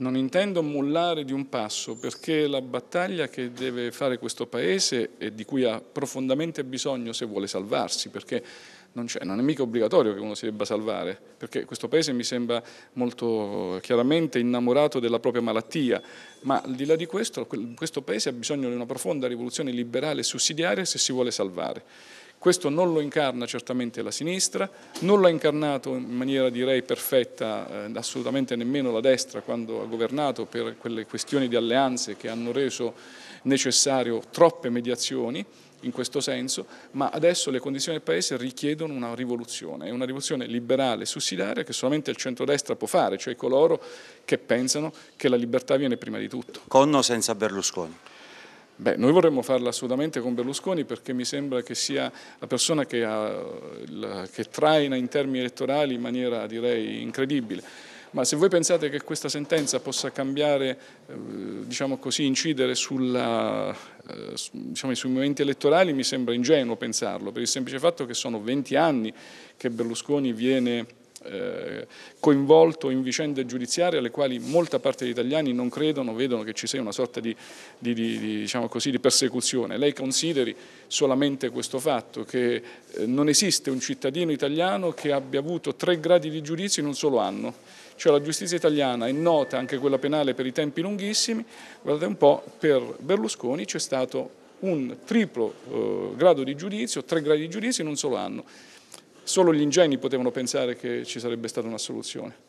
Non intendo mollare di un passo perché la battaglia che deve fare questo Paese e di cui ha profondamente bisogno se vuole salvarsi, perché non, non, è mica obbligatorio che uno si debba salvare, perché questo Paese mi sembra molto chiaramente innamorato della propria malattia, ma al di là di questo, questo Paese ha bisogno di una profonda rivoluzione liberale e sussidiaria se si vuole salvare. Questo non lo incarna certamente la sinistra, non l'ha incarnato in maniera direi perfetta eh, assolutamente nemmeno la destra quando ha governato per quelle questioni di alleanze che hanno reso necessario troppe mediazioni in questo senso, ma adesso le condizioni del Paese richiedono una rivoluzione, una rivoluzione liberale e sussidiaria che solamente il centrodestra può fare, cioè coloro che pensano che la libertà viene prima di tutto. Con o senza Berlusconi? Beh, noi vorremmo farla assolutamente con Berlusconi perché mi sembra che sia la persona che, ha, che traina in termini elettorali in maniera direi incredibile. Ma se voi pensate che questa sentenza possa cambiare, eh, diciamo così, incidere sulla, eh, diciamo, sui movimenti elettorali, mi sembra ingenuo pensarlo, per il semplice fatto che sono 20 anni che Berlusconi viene eh, coinvolto in vicende giudiziarie alle quali molta parte degli italiani non credono, vedono che ci sia una sorta di, di, di, diciamo così, di persecuzione. Lei consideri solamente questo fatto che eh, non esiste un cittadino italiano che abbia avuto tre gradi di giudizio in un solo anno. Cioè la giustizia italiana è nota, anche quella penale, per i tempi lunghissimi. Guardate un po', per Berlusconi c'è stato un triplo eh, grado di giudizio, tre gradi di giudizio in un solo anno. Solo gli ingenui potevano pensare che ci sarebbe stata una soluzione.